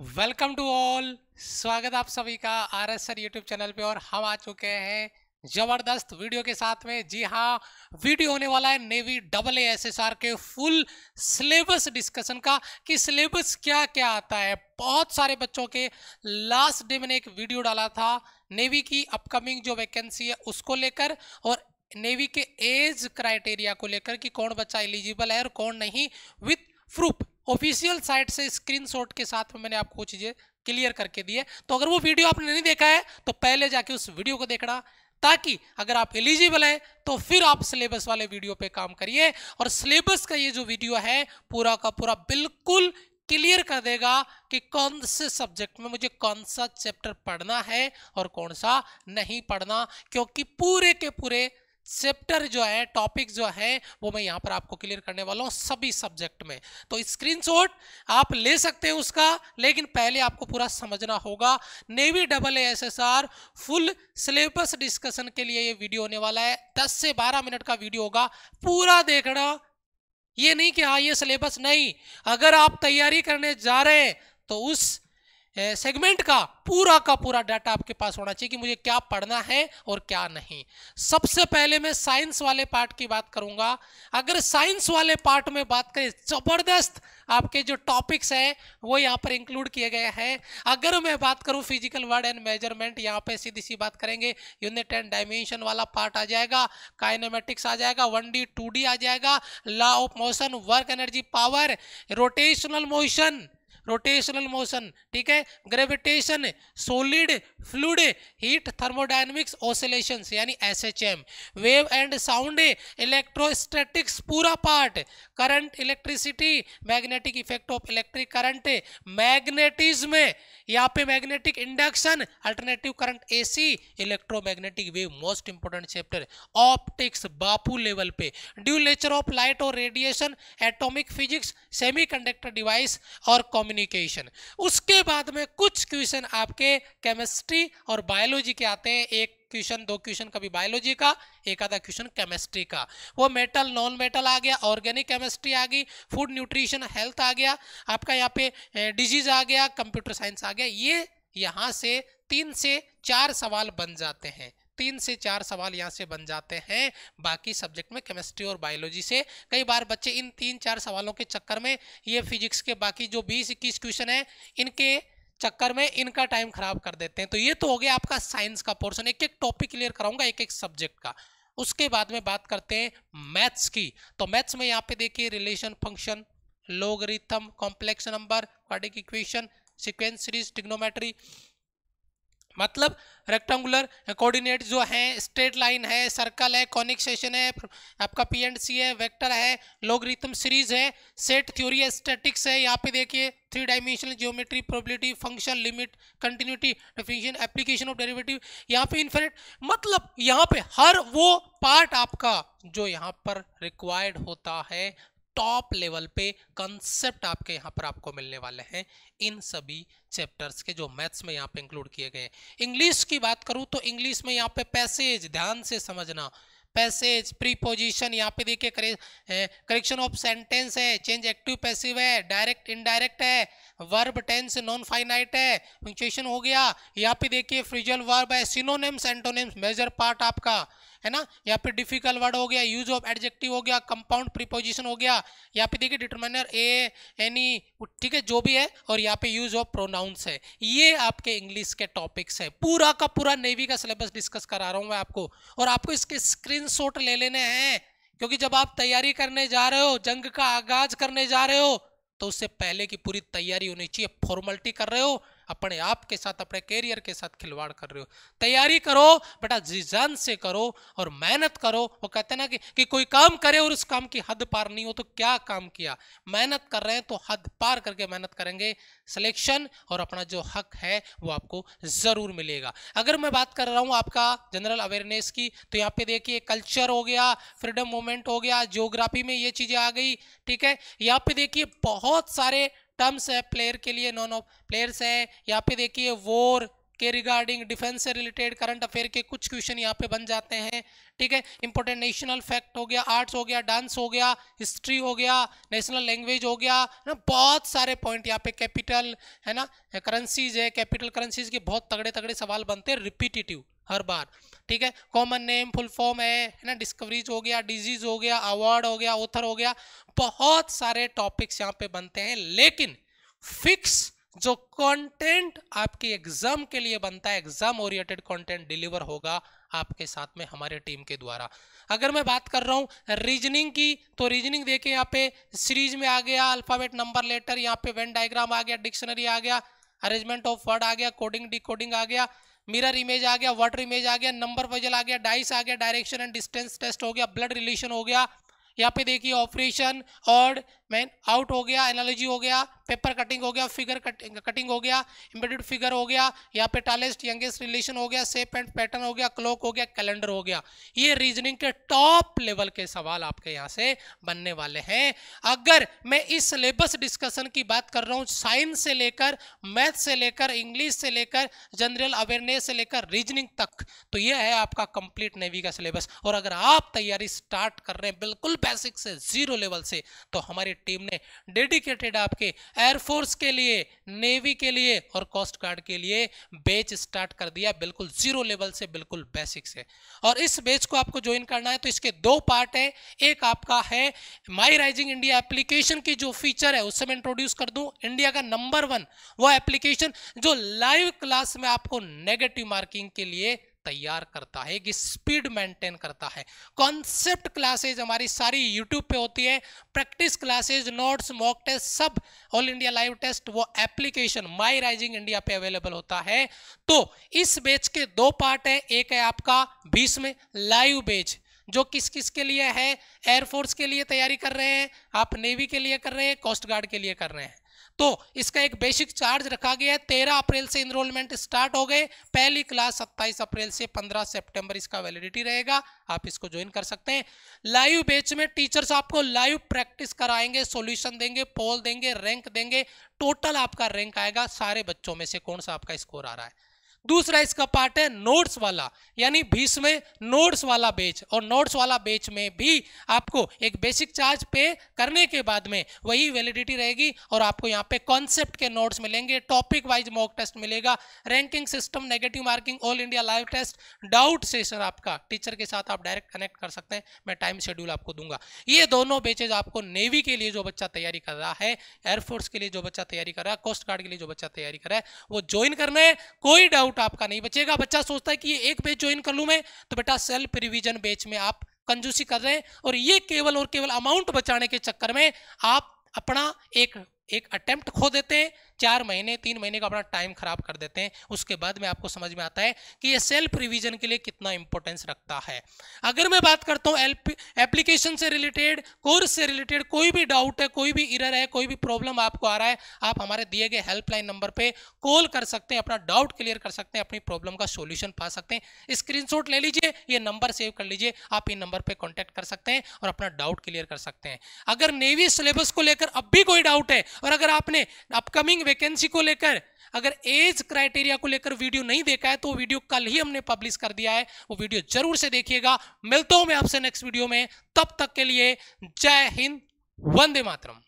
welcome to all स्वागत आप सभी का R S sir YouTube channel पे और हम आ चुके हैं जबरदस्त वीडियो के साथ में जी हाँ वीडियो होने वाला है नेवी डबल आर के फुल सिलेबस डिस्कशन का कि सिलेबस क्या क्या आता है बहुत सारे बच्चों के लास्ट डे मैंने एक वीडियो डाला था नेवी की अपकमिंग जो वैकेंसी है उसको लेकर और नेवी के एज क्राइटेरिया को लेकर कि कौन बच्चा एलिजिबल है और कौन नहीं विथ प्रूफ ऑफिशियल साइट से स्क्रीनशॉट के साथ में मैंने आपको चीज़ें क्लियर करके दी है तो अगर वो वीडियो आपने नहीं देखा है तो पहले जाके उस वीडियो को देखना ताकि अगर आप एलिजिबल हैं तो फिर आप सिलेबस वाले वीडियो पे काम करिए और सिलेबस का ये जो वीडियो है पूरा का पूरा बिल्कुल क्लियर कर देगा कि कौन से सब्जेक्ट में मुझे कौन सा चैप्टर पढ़ना है और कौन सा नहीं पढ़ना क्योंकि पूरे के पूरे चैप्टर जो है टॉपिक जो है वो मैं यहाँ पर आपको क्लियर करने वाला हूँ सभी सब्जेक्ट में तो स्क्रीनशॉट आप ले सकते हैं उसका लेकिन पहले आपको पूरा समझना होगा navy double S S R full syllabus discussion के लिए ये वीडियो होने वाला है 10 से 12 मिनट का वीडियो होगा पूरा देखना ये नहीं कि हाँ ये सिलेबस नहीं अगर आप तैयारी करने जा रहे हैं तो उस सेगमेंट का पूरा का पूरा डाटा आपके पास होना चाहिए कि मुझे क्या पढ़ना है और क्या नहीं सबसे पहले मैं साइंस वाले पार्ट की बात करूंगा अगर साइंस वाले पार्ट में बात करें ज़बरदस्त आपके जो टॉपिक्स हैं वो यहाँ पर इंक्लूड किए गए हैं अगर मैं बात करूँ फिजिकल वर्ड एंड मेजरमेंट यहाँ पे सीधी सी बात करेंगे यूनिट एंड डायमेंशन वाला पार्ट आ जाएगा काइनेमेटिक्स आ जाएगा वन डी टू डी आ जाएगा law of motion work energy power rotational motion rotational motion ठीक है gravitation solid fluid heat thermodynamics oscillation यानी S H M wave and sound electrostatics पूरा part current electricity magnetic effect of electric current magnetism यहाँ पे magnetic induction alternative current AC electromagnetic wave most important chapter optics बापू level पे dual nature of light और radiation atomic physics semiconductor device और combination communication उसके बाद में कुछ question आपके केमिस्ट्री और बायोलॉजी के आते हैं एक क्वेश्चन दो क्वेश्चन कभी बायोलॉजी का एक आधा क्वेश्चन केमिस्ट्री का वो मेटल नॉन मेटल आ गया ऑर्गेनिक केमिस्ट्री आ गई फूड न्यूट्रिशन हेल्थ आ गया आपका यहाँ पे डिजीज आ गया कंप्यूटर साइंस आ गया ये यहाँ से तीन से चार सवाल बन जाते हैं तीन से चार सवाल यहाँ से बन जाते हैं बाकी सब्जेक्ट में केमिस्ट्री और बायोलॉजी से कई बार बच्चे इन तीन चार सवालों के चक्कर में ये फिजिक्स के बाकी जो बीस इक्कीस क्वेश्चन है इनके चक्कर में इनका टाइम खराब कर देते हैं तो ये तो हो गया आपका साइंस का पोर्शन एक एक टॉपिक क्लियर कराऊंगा एक एक सब्जेक्ट का उसके बाद में बात करते हैं मैथ्स की तो मैथ्स में यहाँ पे देखिए relation function log complex number quadratic equation sequence series trigonometry मतलब रेक्टेंगुलर कोऑर्डिनेट जो है स्ट्रेट लाइन है सर्कल है कॉनिक सेशन है आपका पी एंड सी है वेक्टर है लोगरिथम सीरीज है सेट थ्योरी है स्टेटिक्स है यहाँ पे देखिए three dimensional geometry probability function limit continuity definition application of derivative यहाँ पे इन्फिनिट मतलब यहाँ पे हर वो पार्ट आपका जो यहाँ पर रिक्वायर्ड होता है टॉप लेवल पे कंसेप्ट आपके यहाँ पर आपको मिलने वाले हैं इन सभी चैप्टर्स के जो मैथ्स में यहाँ पे इंक्लूड किए गए इंग्लिश की बात करूँ तो इंग्लिश में यहाँ पे पैसेज ध्यान से समझना पैसेज प्रीपोजिशन यहाँ पे देखिए करे करेक्शन ऑफ सेंटेंस है चेंज एक्टिव पैसिव है डायरेक्ट इनडायरेक्ट है वर्ब टेंस नॉन फाइनाइट है पंक्चुएशन हो गया यहाँ पे देखिए फ्रिजल वर्ब है सिनोनेम्स एंटोनेम्स मेजर पार्ट आपका है ना या फिर डिफिकल्ट वर्ड हो गया यूज ऑफ एडजेक्टिव हो गया कंपाउंड प्रीपोजिशन हो गया या फिर देखिए डिटरमाइनर ए एनी ठीक है जो भी है और यहाँ पे यूज ऑफ प्रोनाउंस है ये आपके इंग्लिश के टॉपिक्स है पूरा का पूरा नेवी का सिलेबस डिस्कस करा रहा हूँ मैं आपको और आपको इसके स्क्रीन ले लेने हैं क्योंकि जब आप तैयारी करने जा रहे हो जंग का आगाज करने जा रहे हो तो उससे पहले की पूरी तैयारी होनी चाहिए फॉर्मेलिटी कर रहे हो अपने आप के साथ अपने कैरियर के साथ खिलवाड़ कर रहे हो तैयारी करो बेटा जी जान से करो और मेहनत करो वो कहते हैं ना कि, कि कोई काम करे और उस काम की हद पार नहीं हो तो क्या काम किया मेहनत कर रहे हैं तो हद पार करके मेहनत करेंगे सिलेक्शन और अपना जो हक है वो आपको ज़रूर मिलेगा अगर मैं बात कर रहा हूँ आपका जनरल अवेयरनेस की तो यहाँ पे देखिए कल्चर हो गया फ्रीडम मूवमेंट हो गया जियोग्राफी में ये चीज़ें आ गई ठीक है यहाँ पे देखिए बहुत सारे टर्म्स है प्लेयर के लिए नॉन ऑफ प्लेयर्स है यहाँ पे देखिए वोर के रिगार्डिंग डिफेंस से रिलेटेड करंट अफेयर के कुछ क्वेश्चन यहाँ पे बन जाते हैं ठीक है इंपॉर्टेंट नेशनल फैक्ट हो गया आर्ट्स हो गया डांस हो गया हिस्ट्री हो गया नेशनल लैंग्वेज हो गया ना बहुत सारे पॉइंट यहाँ पे कैपिटल है ना करेंसीज है कैपिटल करेंसीज के बहुत तगड़े तगड़े सवाल बनते हैं रिपीटिटिव हर बार ठीक है कॉमन नेम फुल फॉर्म है है ना डिस्कवरीज हो गया डिजीज हो गया अवार्ड हो गया ऑथर हो गया बहुत सारे टॉपिक्स यहाँ पे बनते हैं लेकिन फिक्स जो कंटेंट आपके एग्जाम के लिए बनता है एग्जाम ओरिएंटेड कंटेंट डिलीवर होगा आपके साथ में हमारे टीम के द्वारा अगर मैं बात कर रहा हूँ रीजनिंग की तो रीजनिंग देखिए यहाँ पे सीरीज में आ गया अल्फाबेट नंबर लेटर यहाँ पे वेन डायग्राम आ गया डिक्शनरी आ गया अरेंजमेंट ऑफ वर्ड आ गया कोडिंग डी आ गया मिरर इमेज आ गया वाटर इमेज आ गया नंबर पजल आ गया डाइस आ गया डायरेक्शन एंड डिस्टेंस टेस्ट हो गया ब्लड रिलेशन हो गया यहाँ पे देखिए ऑपरेशन और मैन आउट हो गया एनालॉजी हो गया पेपर कटिंग हो गया फिगर कटिंग कटिंग हो गया इम्बेडेड फिगर हो गया यहाँ पे टालेस्ट यंगेस्ट रिलेशन हो गया सेप एंड पैटर्न हो गया क्लॉक हो गया कैलेंडर हो गया ये रीजनिंग के टॉप लेवल के सवाल आपके यहाँ से बनने वाले हैं अगर मैं इस सिलेबस डिस्कशन की बात कर रहा हूँ साइंस से लेकर मैथ से लेकर इंग्लिश से लेकर जनरल अवेयरनेस से लेकर रीजनिंग तक तो यह है आपका कंप्लीट नेवी का सिलेबस और अगर आप तैयारी स्टार्ट कर रहे हैं बिल्कुल बेसिक से जीरो लेवल से तो हमारी क्रिकेट टीम ने डेडिकेटेड आपके एयरफोर्स के लिए नेवी के लिए और कोस्ट गार्ड के लिए बैच स्टार्ट कर दिया बिल्कुल जीरो लेवल से बिल्कुल बेसिक से और इस बैच को आपको ज्वाइन करना है तो इसके दो पार्ट है एक आपका है माई राइजिंग इंडिया एप्लीकेशन की जो फीचर है उससे मैं इंट्रोड्यूस कर दूं इंडिया का नंबर वन वो एप्लीकेशन जो लाइव क्लास में आपको नेगेटिव मार्किंग के लिए तैयार करता है एक स्पीड मेंटेन करता है कॉन्सेप्ट क्लासेज हमारी सारी यूट्यूब पे होती है practice classes notes mock test सब ऑल इंडिया लाइव टेस्ट वो एप्लीकेशन माई राइजिंग इंडिया पे अवेलेबल होता है तो इस बेच के दो पार्ट है एक है आपका बीस में लाइव बेच जो किस किस के लिए है एयरफोर्स के लिए तैयारी कर रहे हैं आप नेवी के लिए कर रहे हैं कोस्ट गार्ड के लिए कर रहे हैं तो इसका एक बेसिक चार्ज रखा गया है तेरह अप्रैल से इनरोलमेंट स्टार्ट हो गए पहली क्लास सत्ताईस अप्रैल से पंद्रह सेप्टेम्बर इसका वैलिडिटी रहेगा आप इसको ज्वाइन कर सकते हैं लाइव बैच में टीचर्स आपको लाइव प्रैक्टिस कराएंगे सोल्यूशन देंगे पोल देंगे रैंक देंगे टोटल आपका रैंक आएगा सारे बच्चों में से कौन सा आपका स्कोर आ रहा है दूसरा इसका पार्ट है नोट्स वाला यानी बीस में नोट्स वाला बेच और नोट्स वाला बेच में भी आपको एक बेसिक चार्ज पे करने के बाद में वही वैलिडिटी रहेगी और आपको यहाँ पे कॉन्सेप्ट के नोट्स मिलेंगे टॉपिक वाइज मॉक टेस्ट मिलेगा ranking system negative marking all India live test doubt session आपका टीचर के साथ आप डायरेक्ट कनेक्ट कर सकते हैं मैं टाइम शेड्यूल आपको दूंगा ये दोनों बेचेज आपको नेवी के लिए जो बच्चा तैयारी कर रहा है एयरफोर्स के लिए जो बच्चा तैयारी कर रहा है कोस्ट गार्ड के लिए जो बच्चा तैयारी कर रहा है वो ज्वाइन करना है कोई डाउट डाउट आपका नहीं बचेगा बच्चा सोचता है कि ये एक बैच ज्वाइन कर लूँ मैं तो बेटा सेल्फ रिविजन बैच में आप कंजूसी कर रहे हैं और ये केवल और केवल अमाउंट बचाने के चक्कर में आप अपना एक एक अटेम्प्ट खो देते हैं चार महीने तीन महीने का अपना टाइम खराब कर देते हैं उसके बाद में आपको समझ में आता है कि ये सेल्फ रिविजन के लिए कितना इंपॉर्टेंस रखता है अगर मैं बात करता हूँ एप्लीकेशन से रिलेटेड कोर्स से रिलेटेड कोई भी डाउट है कोई भी इरर है कोई भी प्रॉब्लम आपको आ रहा है आप हमारे दिए गए हेल्पलाइन नंबर पर कॉल कर सकते हैं अपना डाउट क्लियर कर सकते हैं अपनी प्रॉब्लम का सोल्यूशन पा सकते हैं स्क्रीन ले लीजिए ये नंबर सेव कर लीजिए आप इन नंबर पर कॉन्टैक्ट कर सकते हैं और अपना डाउट क्लियर कर सकते हैं अगर नेवी सिलेबस को लेकर अब भी कोई डाउट है और अगर आपने अपकमिंग वैकेंसी को लेकर अगर एज क्राइटेरिया को लेकर वीडियो नहीं देखा है तो वीडियो कल ही हमने पब्लिश कर दिया है वो वीडियो जरूर से देखिएगा मिलता हूं मैं आपसे नेक्स्ट वीडियो में तब तक के लिए जय हिंद वंदे मातरम